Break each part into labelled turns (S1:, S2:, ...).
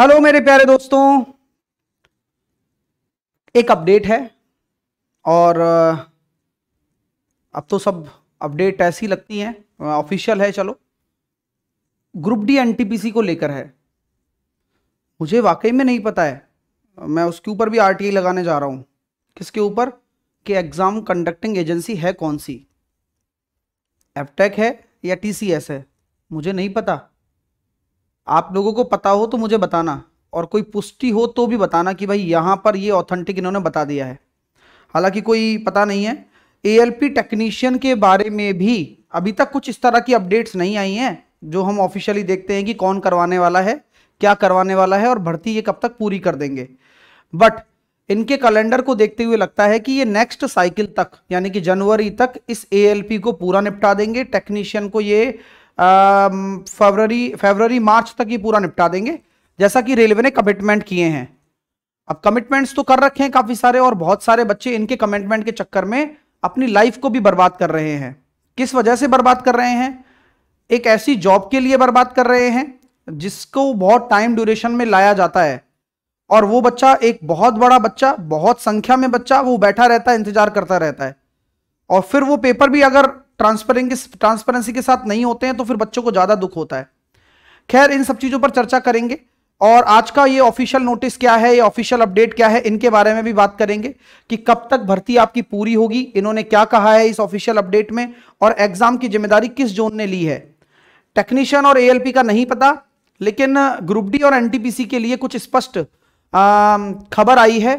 S1: hello मेरे प्यारे दोस्तों एक अपडेट है और अब तो सब अपडेट ऐसी लगती हैं ऑफिशियल है चलो ग्रुप डी एनटीपीसी को लेकर है मुझे वाकई में नहीं पता है मैं उसके ऊपर भी आरटीआई लगाने जा रहा हूँ किसके ऊपर कि एग्ज़ाम कंडक्टिंग एजेंसी है कौन सी एपटेक है या टीसीएस है मुझे नहीं पता आप लोगों को पता हो तो मुझे बताना और कोई पुष्टि हो तो भी बताना कि भाई यहाँ पर ये ऑथेंटिक इन्होंने बता दिया है हालांकि कोई पता नहीं है एएलपी टेक्नीशियन के बारे में भी अभी तक कुछ इस तरह की अपडेट्स नहीं आई हैं जो हम ऑफिशियली देखते हैं कि कौन करवाने वाला है क्या करवाने वाला है और भर्ती ये कब तक पूरी कर देंगे बट इनके कैलेंडर को देखते हुए लगता है कि ये नेक्स्ट साइकिल तक यानी कि जनवरी तक इस पी को पूरा निपटा देंगे टेक्नीशियन को ये फरवरी फरवरी मार्च तक ये पूरा निपटा देंगे जैसा कि रेलवे ने कमिटमेंट किए हैं अब कमिटमेंट्स तो कर रखे हैं काफ़ी सारे और बहुत सारे बच्चे इनके कमिटमेंट के चक्कर में अपनी लाइफ को भी बर्बाद कर रहे हैं किस वजह से बर्बाद कर रहे हैं एक ऐसी जॉब के लिए बर्बाद कर रहे हैं जिसको बहुत टाइम ड्यूरेशन में लाया जाता है और वो बच्चा एक बहुत बड़ा बच्चा बहुत संख्या में बच्चा वो बैठा रहता है इंतजार करता रहता है और फिर वो पेपर भी अगर ट्रांसपेरें ट्रांसपेरेंसी के साथ नहीं होते हैं तो फिर बच्चों को ज़्यादा दुख होता है खैर इन सब चीज़ों पर चर्चा करेंगे और आज का ये ऑफिशियल नोटिस क्या है ये ऑफिशियल अपडेट क्या है इनके बारे में भी बात करेंगे कि कब तक भर्ती आपकी पूरी होगी इन्होंने क्या कहा है इस ऑफिशियल अपडेट में और एग्जाम की जिम्मेदारी किस जोन ने ली है टेक्नीशियन और एएलपी का नहीं पता लेकिन ग्रुप डी और एनटीपीसी के लिए कुछ स्पष्ट खबर आई है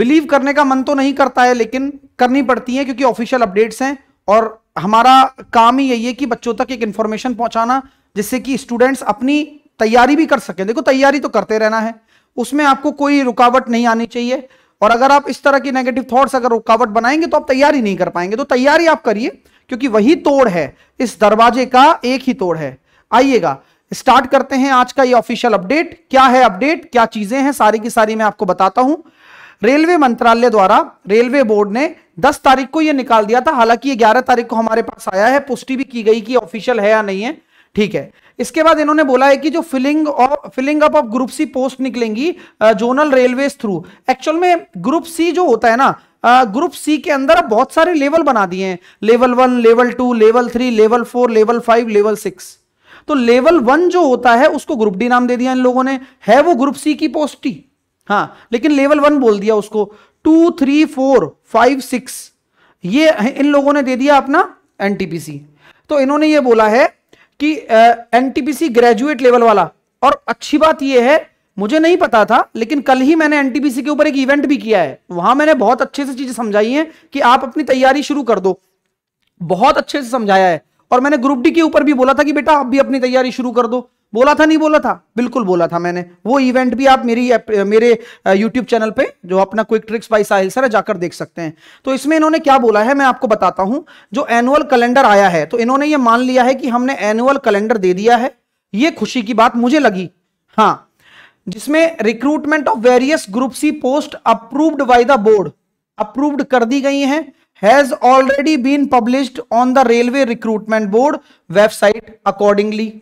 S1: बिलीव करने का मन तो नहीं करता है लेकिन करनी पड़ती है क्योंकि ऑफिशियल अपडेट्स हैं और हमारा काम ही यही है कि बच्चों तक एक इंफॉर्मेशन पहुंचाना जिससे कि स्टूडेंट्स अपनी तैयारी भी कर सकें देखो तैयारी तो करते रहना है उसमें आपको कोई रुकावट नहीं आनी चाहिए और अगर आप इस तरह की नेगेटिव थॉट्स अगर रुकावट बनाएंगे तो आप तैयारी नहीं कर पाएंगे तो तैयारी आप करिए क्योंकि वही तोड़ है इस दरवाजे का एक ही तोड़ है आइएगा स्टार्ट करते हैं आज का ये ऑफिशियल अपडेट क्या है अपडेट क्या चीजें हैं सारी की सारी मैं आपको बताता हूं रेलवे मंत्रालय द्वारा रेलवे बोर्ड ने दस तारीख को ये निकाल दिया था हालांकि ये ग्यारह तारीख को हमारे पास आया है पुष्टि भी की गई कि ऑफिशियल है या नहीं है ठीक है इसके बाद इन्होंने बोला है कि जो फिलिंग और filling up of group C post निकलेंगी जोनल रेलवे थ्रू एक्चुअल में ग्रुप सी जो होता है ना ग्रुप सी के अंदर अब बहुत सारे लेवल बना दिए हैं level one level two level three level four level five level six तो लेवल वन जो होता है उसको ग्रुप डी नाम दे दिया इन लोगों ने है वो ग्रुप सी की पोस्ट ही हाँ लेकिन लेवल वन बोल दिया उसको two three four five six ये इन लोगों ने दे दिया अपना एनटीपीसी तो इन्होंने ये बोला है कि एनटीपीसी ग्रेजुएट लेवल वाला और अच्छी बात यह है मुझे नहीं पता था लेकिन कल ही मैंने एनटीपीसी के ऊपर एक इवेंट भी किया है वहां मैंने बहुत अच्छे से चीजें समझाई हैं कि आप अपनी तैयारी शुरू कर दो बहुत अच्छे से समझाया है और मैंने ग्रुप डी के ऊपर भी बोला था कि बेटा आप भी अपनी तैयारी शुरू कर दो बोला था नहीं बोला था बिल्कुल बोला था मैंने वो इवेंट भी आप मेरी मेरे यूट्यूब चैनल पे जो अपना quick tricks by Sahil sir जाकर देख सकते हैं तो इसमें इन्होंने क्या बोला है मैं आपको बताता हूं जो एनुअल कैलेंडर आया है तो इन्होंने ये मान लिया है कि हमने एनुअल कैलेंडर दे दिया है ये खुशी की बात मुझे लगी हाँ जिसमें recruitment of various group C post approved by the board approved कर दी गई है has already been published on the railway recruitment board website accordingly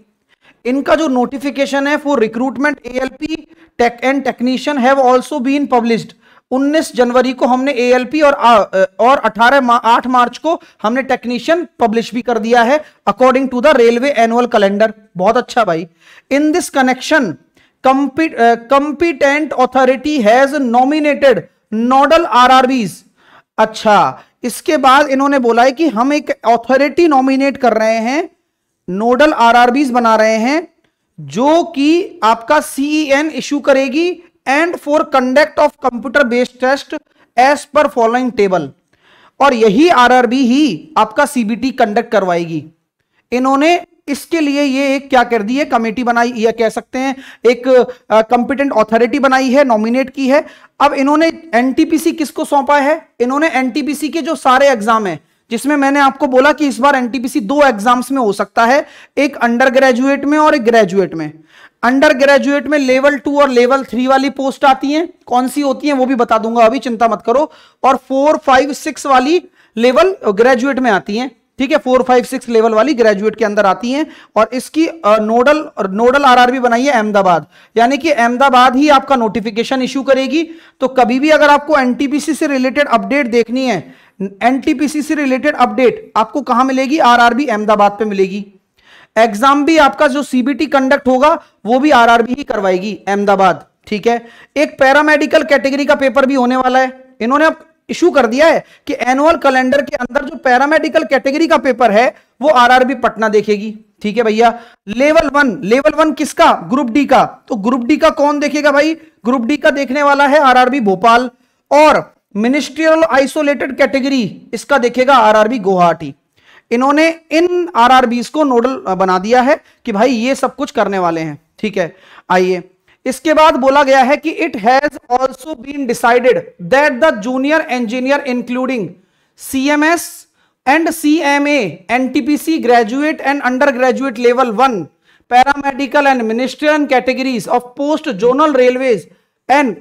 S1: इनका जो नोटिफिकेशन है for recruitment ALP tech and technician have also been published 19 जनवरी को हमने एएलपी और आ, और 18 मा, 8 मार्च को हमने टेक्नीशियन पब्लिश भी कर दिया है according to the railway annual calendar बहुत अच्छा भाई in this connection competent authority has nominated nodal RRBs अच्छा इसके बाद इन्होंने बोला है कि हम एक ऑथोरिटी नॉमिनेट कर रहे हैं नोडल आरआरबीज बना रहे हैं जो कि आपका सीईएन इश्यू e करेगी and for conduct of computer based test as per following table और यही आरआरबी ही आपका सीबीटी कंडक्ट करवाएगी इन्होंने इसके लिए ये एक क्या कर दी है कमेटी बनाई या कह सकते हैं एक कंपिटेंट ऑथोरिटी बनाई है नॉमिनेट की है अब इन्होंने एनटीपीसी किसको सौंपा है इन्होंने एनटीपीसी के जो सारे एग्जाम है जिसमें मैंने आपको बोला कि इस बार एनटीपीसी दो एग्जाम्स में हो सकता है एक अंडर ग्रेजुएट में और एक ग्रेजुएट में अंडर ग्रेजुएट में लेवल टू और लेवल थ्री वाली पोस्ट आती हैं कौन सी होती है वो भी बता दूंगा अभी चिंता मत करो और फोर फाइव सिक्स वाली लेवल ग्रेजुएट में आती हैं ठीक है फोर फाइव सिक्स लेवल वाली ग्रेजुएट के अंदर आती हैं और इसकी नोडल नोडल आरआरबी बनाई है अहमदाबाद यानी कि अहमदाबाद ही आपका नोटिफिकेशन इश्यू करेगी तो कभी भी अगर आपको एनटीपीसी से रिलेटेड अपडेट देखनी है एनटीपीसी से रिलेटेड अपडेट आपको कहां मिलेगी आरआरबी अहमदाबाद पे मिलेगी एग्जाम भी आपका जो सीबीटी कंडक्ट होगा वो भी आरआरबी ही करवाएगी अहमदाबाद ठीक है एक पैरामेडिकल कैटेगरी का पेपर भी होने वाला है इन्होंने अब इशू कर दिया है कि एनुअल कैलेंडर के अंदर जो पैरामेडिकल कैटेगरी का पेपर है वो आरआरबी पटना देखेगी ठीक है भैया लेवल वन लेवल वन किसका ग्रुप डी का तो ग्रुप डी का कौन देखेगा भाई ग्रुप डी का देखने वाला है आरआरबी भोपाल और मिनिस्ट्रियल आइसोलेटेड कैटेगरी इसका देखेगा आरआरबी गुवाहाटी इन्होंने इन आरआरबीज को नोडल बना दिया है कि भाई ये सब कुछ करने वाले हैं ठीक है आइए इसके बाद बोला गया है कि it has also been decided that the junior engineer including CMS and CMA NTPC graduate and under graduate level one paramedical and ministerial categories of post zonal railways and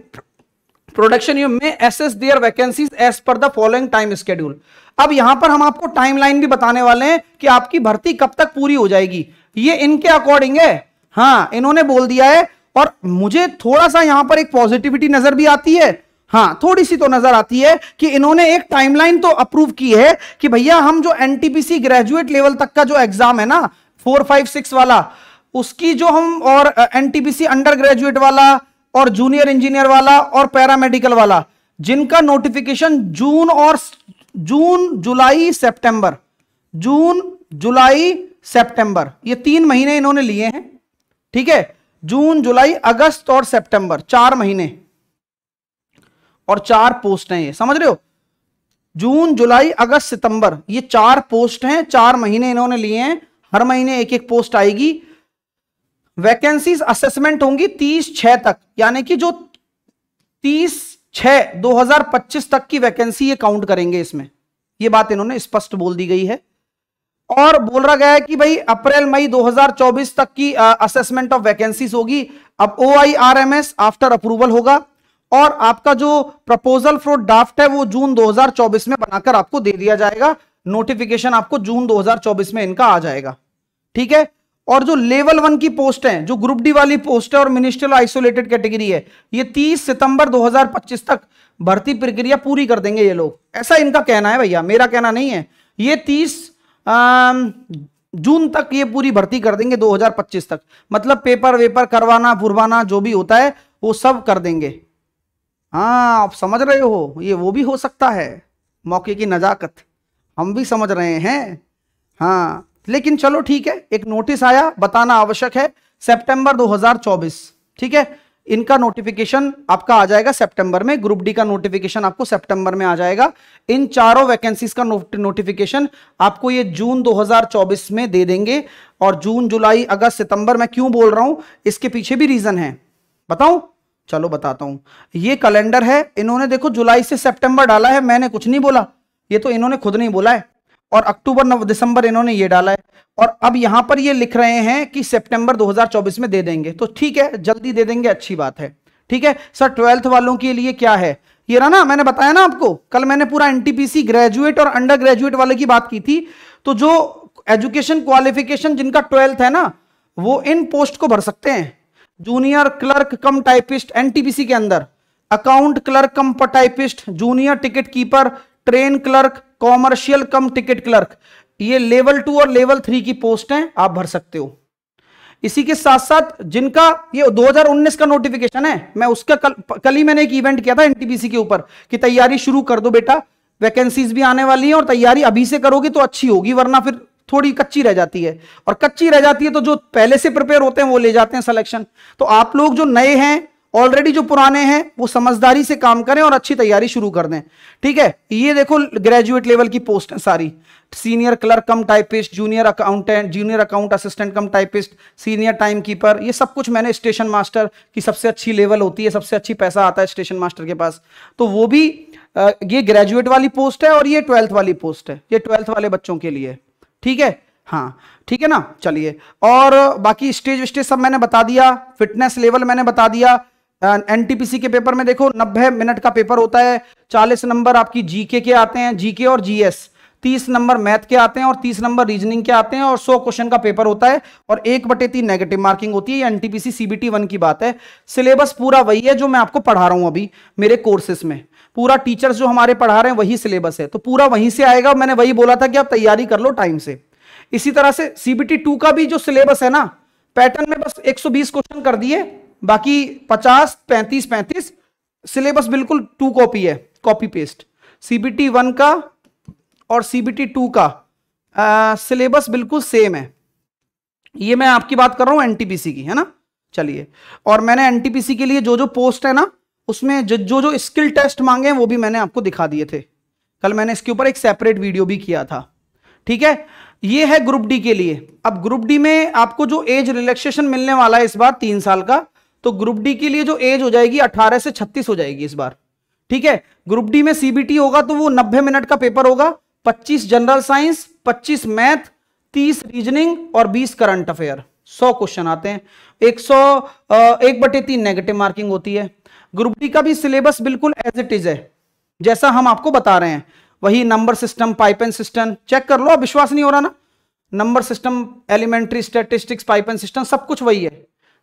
S1: production यूम में assess their vacancies as per the following time schedule अब यहां पर हम आपको timeline भी बताने वाले हैं कि आपकी भर्ती कब तक पूरी हो जाएगी ये इनके अकॉर्डिंग है हाँ इन्होंने बोल दिया है और मुझे थोड़ा सा यहां पर एक पॉजिटिविटी नजर भी आती है हाँ थोड़ी सी तो नजर आती है कि इन्होंने एक टाइमलाइन तो अप्रूव की है कि भैया हम जो एनटीपीसी ग्रेजुएट लेवल तक का जो एग्जाम है ना फोर फाइव सिक्स वाला उसकी जो हम और एनटीपीसी अंडर ग्रेजुएट वाला और जूनियर इंजीनियर वाला और पैरामेडिकल वाला जिनका नोटिफिकेशन जून और जून जुलाई सितंबर जून जुलाई सितंबर ये तीन महीने इन्होंने लिए हैं ठीक है जून जुलाई अगस्त और सितंबर चार महीने और चार पोस्ट हैं ये समझ रहे हो जून जुलाई अगस्त सितंबर ये चार पोस्ट हैं चार महीने इन्होंने लिए हैं हर महीने एक एक पोस्ट आएगी वैकेंसीज असेसमेंट होंगी तीस छह तक यानी कि जो तीस छह 2025 तक की वैकेंसी ये काउंट करेंगे इसमें ये बात इन्होंने स्पष्ट बोल दी गई है और बोल रहा गया है कि भाई अप्रैल मई 2024 तक की असेसमेंट ऑफ वैकेंसीज होगी अब O I R M S after approval होगा और आपका जो प्रपोजल फ्रॉर ड्राफ्ट है वो जून 2024 में बनाकर आपको दे दिया जाएगा नोटिफिकेशन आपको जून 2024 में इनका आ जाएगा ठीक है और जो लेवल वन की पोस्ट है जो ग्रुप डी वाली पोस्ट है और मिनिस्ट्रियल आइसोलेटेड कैटेगरी है ये 30 सितंबर 2025 तक भर्ती प्रक्रिया पूरी कर देंगे ये लोग ऐसा इनका कहना है भैया मेरा कहना नहीं है ये 30 जून तक ये पूरी भर्ती कर देंगे 2025 तक मतलब पेपर वेपर करवाना फुरवाना जो भी होता है वो सब कर देंगे हाँ आप समझ रहे हो ये वो भी हो सकता है मौके की नजाकत हम भी समझ रहे हैं हाँ लेकिन चलो ठीक है एक नोटिस आया बताना आवश्यक है सितंबर 2024 ठीक है इनका नोटिफिकेशन आपका आ जाएगा सितंबर में ग्रुप डी का नोटिफिकेशन आपको सितंबर में आ जाएगा इन चारों वैकेंसीज का नोटिफिकेशन आपको ये जून 2024 में दे देंगे और जून जुलाई अगस्त सितंबर मैं क्यों बोल रहा हूं इसके पीछे भी रीजन है बताऊं चलो बताता हूं ये कैलेंडर है इन्होंने देखो जुलाई से सेप्टेंबर डाला है मैंने कुछ नहीं बोला ये तो इन्होंने खुद नहीं बोला है और अक्टूबर नव दिसंबर इन्होंने ये डाला है और अब यहां पर ये लिख रहे हैं कि सितंबर 2024 में दे देंगे तो ठीक है जल्दी दे देंगे अच्छी बात है ठीक है सर ट्वेल्थ वालों के लिए क्या है ये रहा ना मैंने बताया ना आपको कल मैंने पूरा एनटीपीसी ग्रेजुएट और अंडर ग्रेजुएट वाले की बात की थी तो जो एजुकेशन क्वालिफिकेशन जिनका ट्वेल्थ है ना वो इन पोस्ट को भर सकते हैं junior clerk cum typist NTPC के अंदर account clerk cum typist junior ticket keeper train clerk commercial cum ticket clerk ये लेवल टू और लेवल थ्री की पोस्ट हैं आप भर सकते हो इसी के साथ साथ जिनका ये 2019 का नोटिफिकेशन है मैं उसका कल कल ही मैंने एक इवेंट किया था एनटीपीसी के ऊपर कि तैयारी शुरू कर दो बेटा वैकेंसीज भी आने वाली हैं और तैयारी अभी से करोगे तो अच्छी होगी वरना फिर थोड़ी कच्ची रह जाती है और कच्ची रह जाती है तो जो पहले से प्रिपेयर होते हैं वो ले जाते हैं सिलेक्शन तो आप लोग जो नए हैं ऑलरेडी जो पुराने हैं वो समझदारी से काम करें और अच्छी तैयारी शुरू कर दें ठीक है ये देखो ग्रेजुएट लेवल की पोस्ट है सारी senior clerk cum typist junior accountant junior account assistant cum typist senior time keeper ये सब कुछ मैंने स्टेशन मास्टर की सबसे अच्छी लेवल होती है सबसे अच्छी पैसा आता है स्टेशन मास्टर के पास तो वो भी ये ग्रेजुएट वाली पोस्ट है और ये ट्वेल्थ वाली पोस्ट है ये ट्वेल्थ वाले बच्चों के लिए ठीक है हाँ ठीक है ना चलिए और बाकी स्टेज स्टेज सब मैंने बता दिया फिटनेस लेवल मैंने बता दिया एनटीपीसी के पेपर में देखो नब्बे मिनट का पेपर होता है चालीस नंबर आपकी जीके के आते हैं जीके और जीएस तीस नंबर मैथ के आते हैं और तीस नंबर रीजनिंग के आते हैं और सौ क्वेश्चन का पेपर होता है और एक बटे तीन नेगेटिव मार्किंग होती है एनटीपीसी सीबीटी वन की बात है सिलेबस पूरा वही है जो मैं आपको पढ़ा रहा हूं अभी मेरे कोर्सेस में पूरा टीचर्स जो हमारे पढ़ा रहे हैं वही सिलेबस है तो पूरा वहीं से आएगा मैंने वही बोला था कि आप तैयारी कर लो टाइम से इसी तरह से सीबीटी टू का भी जो सिलेबस है ना पैटर्न में बस 120 क्वेश्चन कर दिए बाकी पचास पैंतीस पैंतीस सिलेबस बिल्कुल टू कॉपी है कॉपी पेस्ट सीबीटी वन का और सीबीटी टू का सिलेबस बिल्कुल सेम है ये मैं आपकी बात कर रहा हूँ एनटीपीसी की है ना चलिए और मैंने एनटीपीसी के लिए जो जो पोस्ट है ना उसमें जो जो, जो स्किल टेस्ट मांगे हैं वो भी मैंने आपको दिखा दिए थे कल मैंने इसके ऊपर एक सेपरेट वीडियो भी किया था ठीक है ये है ग्रुप डी के लिए अब ग्रुप डी में आपको जो एज रिलैक्सेशन मिलने वाला है इस बार तीन साल का तो ग्रुप डी के लिए जो एज हो जाएगी 18 से 36 हो जाएगी इस बार ठीक है ग्रुप डी में सीबीटी होगा तो वो 90 मिनट का पेपर होगा 25 जनरल साइंस 25 मैथ 30 रीजनिंग और 20 करंट अफेयर 100 क्वेश्चन आते हैं 100 एक बटे तीन नेगेटिव मार्किंग होती है ग्रुप डी का भी सिलेबस बिल्कुल एज इट इज है जैसा हम आपको बता रहे हैं वही number system pipe and cistern check कर लो विश्वास नहीं हो रहा ना number system elementary statistics pipe and cistern सब कुछ वही है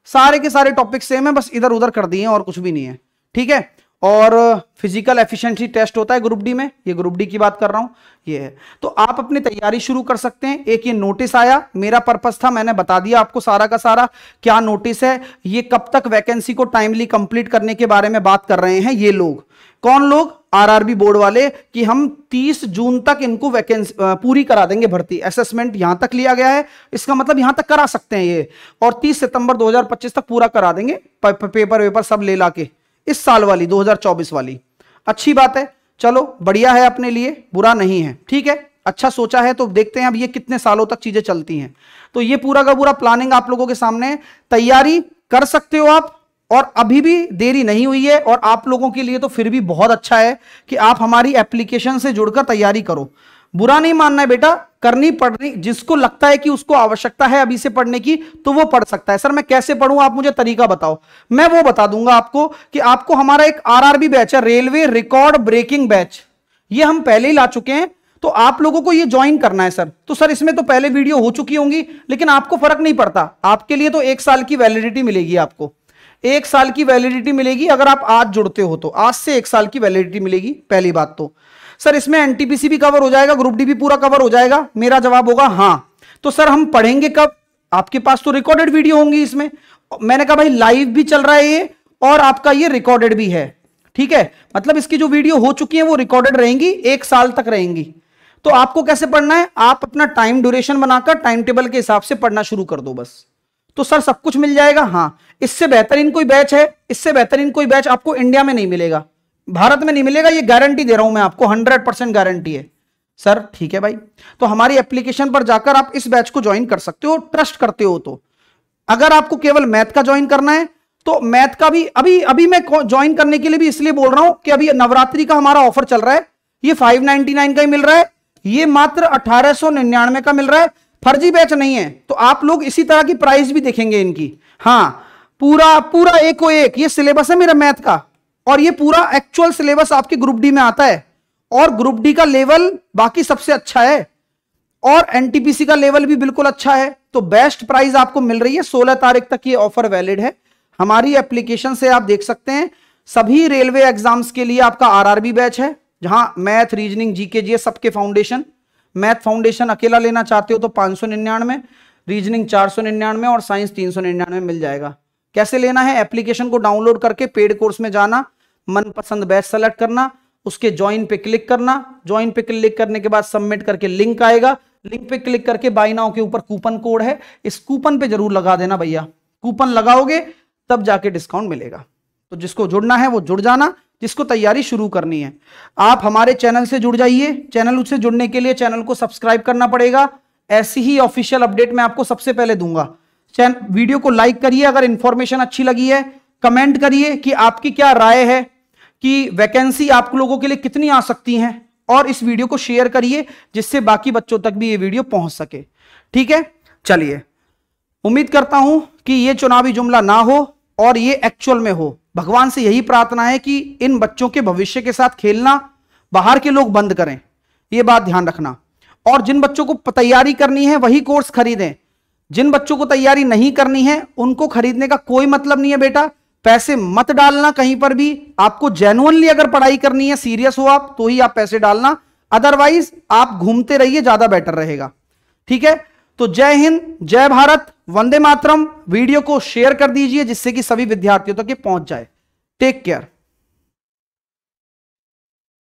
S1: सारे के सारे टॉपिक सेम है बस इधर उधर कर दिए और कुछ भी नहीं है ठीक है और फिजिकल एफिशिएंसी टेस्ट होता है ग्रुप डी में ये ग्रुप डी की बात कर रहा हूँ ये है तो आप अपनी तैयारी शुरू कर सकते हैं एक ये नोटिस आया मेरा पर्पस था मैंने बता दिया आपको सारा का सारा क्या नोटिस है ये कब तक वैकेंसी को टाइमली कंप्लीट करने के बारे में बात कर रहे हैं ये लोग कौन लोग आरआरबी बोर्ड वाले कि हम 30 जून तक इनको वैकेंसी पूरी करा देंगे भर्ती असेसमेंट यहां तक लिया गया है इसका मतलब यहां तक करा सकते हैं ये और 30 सितंबर 2025 तक पूरा करा देंगे पेपर वेपर सब ले ला के इस साल वाली 2024 वाली अच्छी बात है चलो बढ़िया है अपने लिए बुरा नहीं है ठीक है अच्छा सोचा है तो देखते हैं अब ये कितने सालों तक चीजें चलती हैं तो ये पूरा का पूरा प्लानिंग आप लोगों के सामने तैयारी कर सकते हो आप और अभी भी देरी नहीं हुई है और आप लोगों के लिए तो फिर भी बहुत अच्छा है कि आप हमारी एप्लीकेशन से जुड़कर तैयारी करो बुरा नहीं मानना है बेटा करनी पड़नी जिसको लगता है कि उसको आवश्यकता है अभी से पढ़ने की तो वो पढ़ सकता है सर मैं कैसे पढ़ूं आप मुझे तरीका बताओ मैं वो बता दूंगा आपको कि आपको हमारा एक आरआरबी बैच है रेलवे रिकॉर्ड ब्रेकिंग बैच ये हम पहले ही ला चुके हैं तो आप लोगों को ये ज्वाइन करना है सर तो सर इसमें तो पहले वीडियो हो चुकी होंगी लेकिन आपको फर्क नहीं पड़ता आपके लिए तो एक साल की वैलिडिटी मिलेगी आपको एक साल की वैलिडिटी मिलेगी अगर आप आज जुड़ते हो तो आज से एक साल की वैलिडिटी मिलेगी पहली बात तो सर इसमें एनटीपीसी भी कवर हो जाएगा ग्रुप डी भी पूरा कवर हो जाएगा मेरा जवाब होगा हाँ तो सर हम पढ़ेंगे कब आपके पास तो रिकॉर्डेड वीडियो होंगी इसमें मैंने कहा भाई लाइव भी चल रहा है ये और आपका ये रिकॉर्डेड भी है ठीक है मतलब इसकी जो वीडियो हो चुकी है वो रिकॉर्डेड रहेंगी एक साल तक रहेंगी तो आपको कैसे पढ़ना है आप अपना टाइम ड्यूरेशन बनाकर टाइम टेबल के हिसाब से पढ़ना शुरू कर दो बस तो सर सब कुछ मिल जाएगा हाँ इससे बेहतरीन कोई बैच है इससे बेहतरीन कोई बैच आपको इंडिया में नहीं मिलेगा भारत में नहीं मिलेगा ये गारंटी दे रहा हूं मैं आपको हंड्रेड परसेंट गारंटी है सर ठीक है भाई तो हमारी एप्लीकेशन पर जाकर आप इस बैच को ज्वाइन कर सकते हो ट्रस्ट करते हो तो अगर आपको केवल मैथ का ज्वाइन करना है तो मैथ का भी अभी अभी मैं ज्वाइन करने के लिए भी इसलिए बोल रहा हूं कि अभी नवरात्रि का हमारा ऑफर चल रहा है ये 599 का ही मिल रहा है ये मात्र 1899 का मिल रहा है फर्जी बैच नहीं है तो आप लोग इसी तरह की प्राइस भी देखेंगे इनकी हाँ पूरा पूरा एक को एक ये सिलेबस है मेरा मैथ का और ये पूरा एक्चुअल सिलेबस आपके ग्रुप डी में आता है और ग्रुप डी का लेवल बाकी सबसे अच्छा है और एनटीपीसी का लेवल भी बिल्कुल अच्छा है तो बेस्ट प्राइस आपको मिल रही है सोलह तारीख तक ये ऑफर वैलिड है हमारी एप्लीकेशन से आप देख सकते हैं सभी रेलवे एग्जाम्स के लिए आपका आरआरबी बैच है जहां मैथ रीजनिंग जीके जी सबके फाउंडेशन मैथ फाउंडेशन अकेला लेना चाहते हो तो पांच सौ निन्यानवे रीजनिंग चार सौ निन्यानवे और साइंस तीन सौ निन्यानवे मिल जाएगा कैसे लेना है एप्लीकेशन को डाउनलोड करके पेड कोर्स में जाना मनपसंद बैच सेलेक्ट करना उसके ज्वाइन पे क्लिक करना ज्वाइन पे क्लिक करने के बाद सबमिट करके लिंक आएगा लिंक पे क्लिक करके बाइनाओ के ऊपर कूपन कोड है इस कूपन पे जरूर लगा देना भैया कूपन लगाओगे तब जाके डिस्काउंट मिलेगा तो जिसको जुड़ना है वो जुड़ जाना जिसको तैयारी शुरू करनी है आप हमारे चैनल से जुड़ जाइए चैनल से जुड़ने के लिए चैनल को सब्सक्राइब करना पड़ेगा ऐसी ही ऑफिशियल अपडेट मैं आपको सबसे पहले दूंगा वीडियो को लाइक करिए अगर इंफॉर्मेशन अच्छी लगी है कमेंट करिए कि आपकी क्या राय है कि वैकेंसी आप लोगों के लिए कितनी आ सकती है और इस वीडियो को शेयर करिए जिससे बाकी बच्चों तक भी ये वीडियो पहुंच सके ठीक है चलिए उम्मीद करता हूं कि ये चुनावी जुमला ना हो और ये एक्चुअल में हो भगवान से यही प्रार्थना है कि इन बच्चों के भविष्य के साथ खेलना बाहर के लोग बंद करें यह बात ध्यान रखना और जिन बच्चों को तैयारी करनी है वही कोर्स खरीदें जिन बच्चों को तैयारी नहीं करनी है उनको खरीदने का कोई मतलब नहीं है बेटा पैसे मत डालना कहीं पर भी आपको जेनुअनली अगर पढ़ाई करनी है सीरियस हो आप तो ही आप पैसे डालना अदरवाइज आप घूमते रहिए ज्यादा बेटर रहेगा ठीक है तो जय हिंद जय भारत वंदे मातरम वीडियो को शेयर कर दीजिए जिससे कि सभी विद्यार्थियों तक तो ये पहुंच जाए टेक केयर